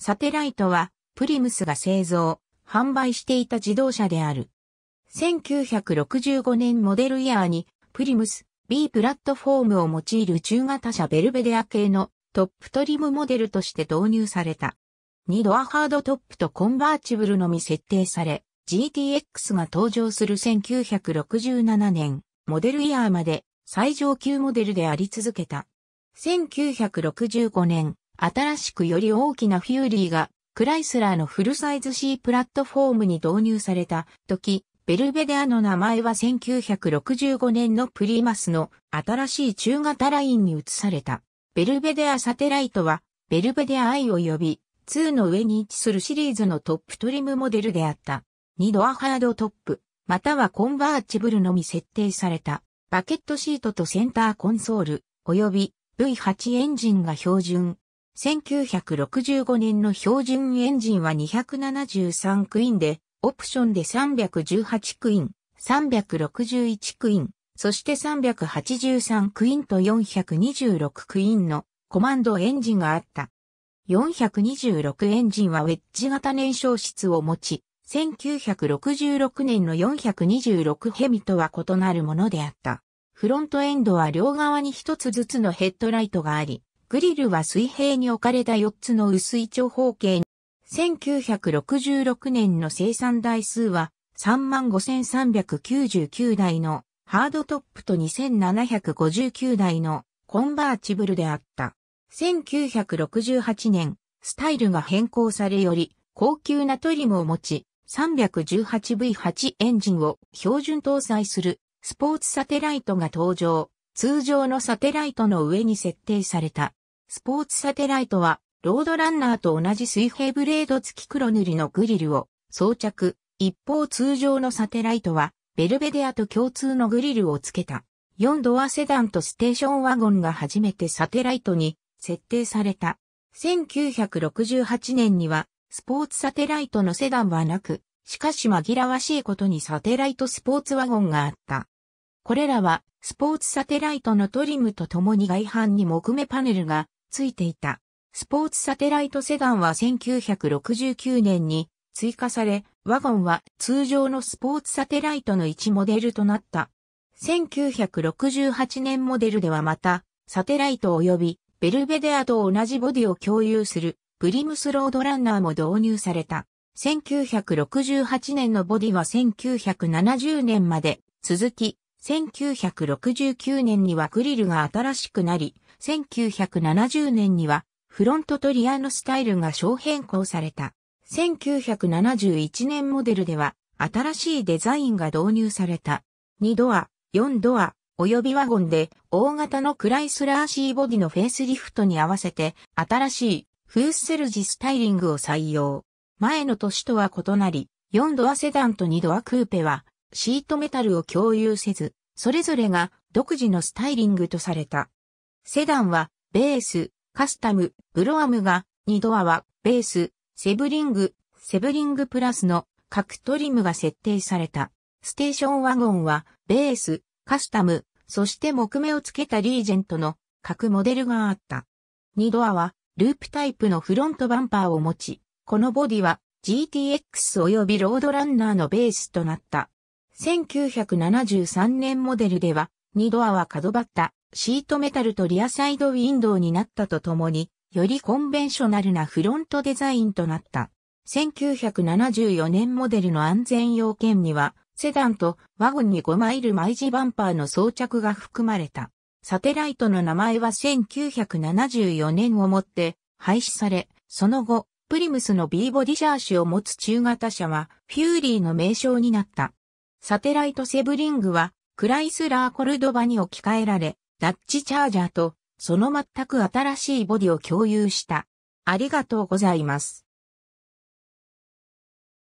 サテライトは、プリムスが製造、販売していた自動車である。1965年モデルイヤーに、プリムス B プラットフォームを用いる中型車ベルベデア系のトップトリムモデルとして導入された。2ドアハードトップとコンバーチブルのみ設定され、GTX が登場する1967年、モデルイヤーまで最上級モデルであり続けた。1965年、新しくより大きなフューリーが、クライスラーのフルサイズ C プラットフォームに導入された時、ベルベデアの名前は1965年のプリマスの新しい中型ラインに移された。ベルベデアサテライトは、ベルベデア I を呼び、2の上に位置するシリーズのトップトリムモデルであった。2ドアハードトップ、またはコンバーチブルのみ設定された、バケットシートとセンターコンソール、及び V8 エンジンが標準、1965年の標準エンジンは273クインで、オプションで318クイン、361クイン、そして383クインと426クインのコマンドエンジンがあった。426エンジンはウェッジ型燃焼室を持ち、1966年の426ヘミとは異なるものであった。フロントエンドは両側に一つずつのヘッドライトがあり、グリルは水平に置かれた4つの薄い長方形に、1966年の生産台数は35,399台のハードトップと2,759台のコンバーチブルであった。1968年、スタイルが変更されより高級なトリムを持ち、318V8 エンジンを標準搭載するスポーツサテライトが登場。通常のサテライトの上に設定された。スポーツサテライトは、ロードランナーと同じ水平ブレード付き黒塗りのグリルを装着。一方通常のサテライトは、ベルベデアと共通のグリルを付けた。4ドアセダンとステーションワゴンが初めてサテライトに設定された。1968年には、スポーツサテライトのセダンはなく、しかし紛らわしいことにサテライトスポーツワゴンがあった。これらは、スポーツサテライトのトリムと共に外反に木目パネルがついていた。スポーツサテライトセダンは1969年に追加され、ワゴンは通常のスポーツサテライトの1モデルとなった。1968年モデルではまた、サテライト及びベルベデアと同じボディを共有するプリムスロードランナーも導入された。1968年のボディは1970年まで続き、1969年にはグリルが新しくなり、1970年にはフロントとリアのスタイルが小変更された。1971年モデルでは新しいデザインが導入された。2ドア、4ドア、及びワゴンで大型のクライスラー C ボディのフェイスリフトに合わせて新しいフースセルジスタイリングを採用。前の年とは異なり、4ドアセダンと2ドアクーペはシートメタルを共有せず、それぞれが独自のスタイリングとされた。セダンは、ベース、カスタム、ブロアムが、2ドアは、ベース、セブリング、セブリングプラスの各トリムが設定された。ステーションワゴンは、ベース、カスタム、そして木目をつけたリージェントの各モデルがあった。2ドアは、ループタイプのフロントバンパーを持ち、このボディは GTX 及びロードランナーのベースとなった。1973年モデルでは、2ドアは角張ったシートメタルとリアサイドウィンドウになったとともに、よりコンベンショナルなフロントデザインとなった。1974年モデルの安全要件には、セダンとワゴンに5マイル毎時バンパーの装着が含まれた。サテライトの名前は1974年をもって廃止され、その後、プリムスの B ボディシャーシを持つ中型車はフューリーの名称になった。サテライトセブリングはクライスラーコルドバに置き換えられ、ダッチチャージャーとその全く新しいボディを共有した。ありがとうございます。